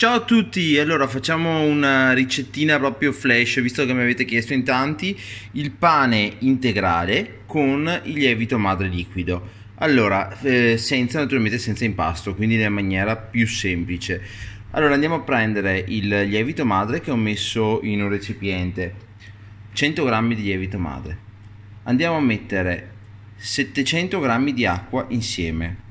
Ciao a tutti, allora facciamo una ricettina proprio flash, visto che mi avete chiesto in tanti, il pane integrale con il lievito madre liquido. Allora, eh, senza naturalmente senza impasto, quindi nella maniera più semplice. Allora andiamo a prendere il lievito madre che ho messo in un recipiente, 100 g di lievito madre. Andiamo a mettere 700 g di acqua insieme.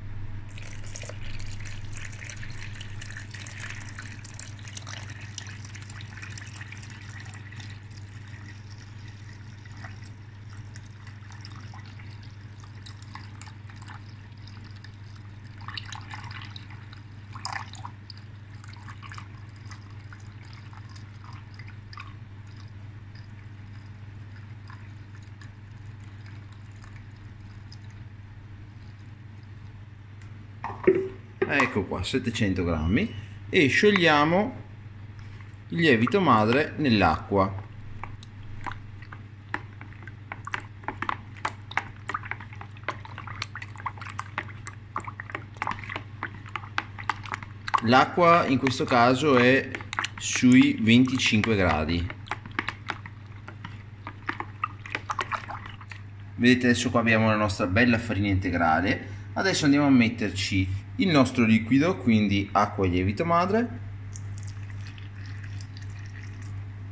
ecco qua 700 grammi e sciogliamo il lievito madre nell'acqua l'acqua in questo caso è sui 25 gradi vedete adesso qua abbiamo la nostra bella farina integrale adesso andiamo a metterci il nostro liquido quindi acqua e lievito madre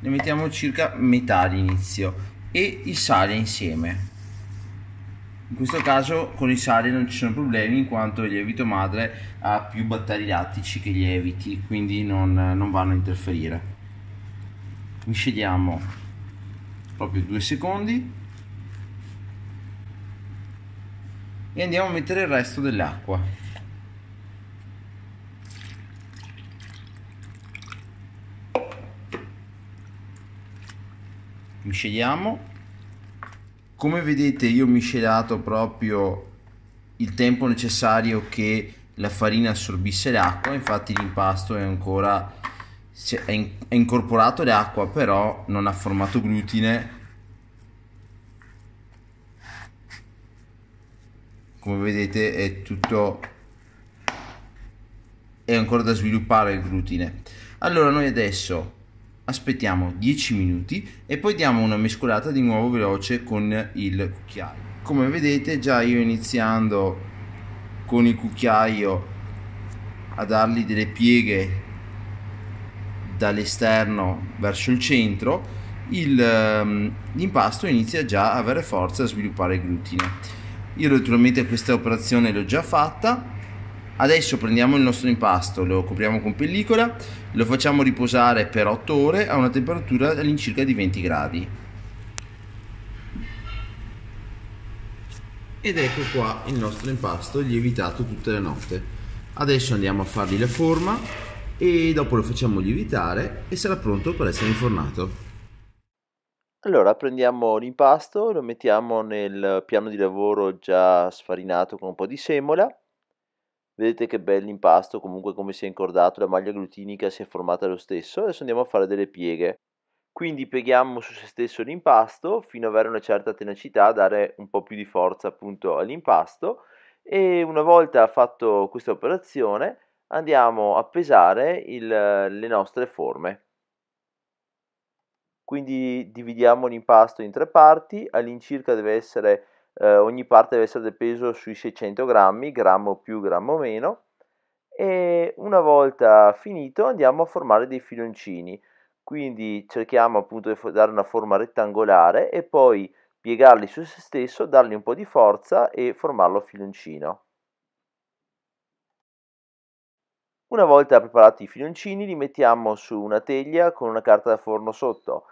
ne mettiamo circa metà all'inizio e il sale insieme in questo caso con il sale non ci sono problemi in quanto il lievito madre ha più batteri lattici che lieviti quindi non, non vanno a interferire scegliamo proprio due secondi e andiamo a mettere il resto dell'acqua misceliamo come vedete io ho miscelato proprio il tempo necessario che la farina assorbisse l'acqua infatti l'impasto è ancora è incorporato l'acqua però non ha formato glutine come vedete è tutto è ancora da sviluppare il glutine allora noi adesso aspettiamo 10 minuti e poi diamo una mescolata di nuovo veloce con il cucchiaio come vedete già io iniziando con il cucchiaio a dargli delle pieghe dall'esterno verso il centro ehm, l'impasto inizia già a avere forza a sviluppare il glutine io naturalmente questa operazione l'ho già fatta adesso prendiamo il nostro impasto lo copriamo con pellicola lo facciamo riposare per 8 ore a una temperatura all'incirca di 20 gradi ed ecco qua il nostro impasto lievitato tutta la notte adesso andiamo a fargli la forma e dopo lo facciamo lievitare e sarà pronto per essere infornato allora prendiamo l'impasto, lo mettiamo nel piano di lavoro già sfarinato con un po' di semola. Vedete che impasto, comunque come si è incordato, la maglia glutinica si è formata lo stesso. Adesso andiamo a fare delle pieghe. Quindi pieghiamo su se stesso l'impasto fino ad avere una certa tenacità, dare un po' più di forza appunto all'impasto e una volta fatto questa operazione andiamo a pesare il, le nostre forme quindi dividiamo l'impasto in tre parti, all'incirca deve essere, eh, ogni parte deve essere del peso sui 600 grammi, grammo più, grammo meno, e una volta finito andiamo a formare dei filoncini, quindi cerchiamo appunto di dare una forma rettangolare e poi piegarli su se stesso, dargli un po' di forza e formarlo filoncino. Una volta preparati i filoncini li mettiamo su una teglia con una carta da forno sotto,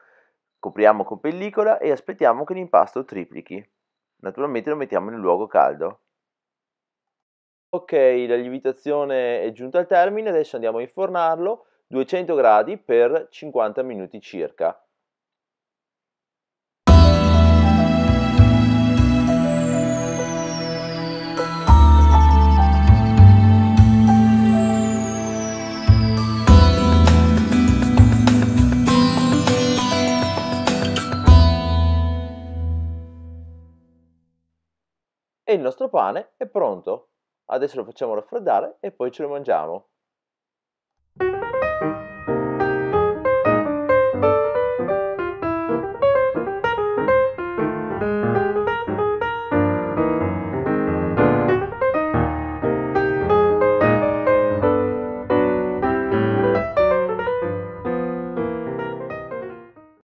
Copriamo con pellicola e aspettiamo che l'impasto triplichi. Naturalmente lo mettiamo in un luogo caldo. Ok, la lievitazione è giunta al termine, adesso andiamo a infornarlo 200 gradi per 50 minuti circa. il nostro pane è pronto. Adesso lo facciamo raffreddare e poi ce lo mangiamo.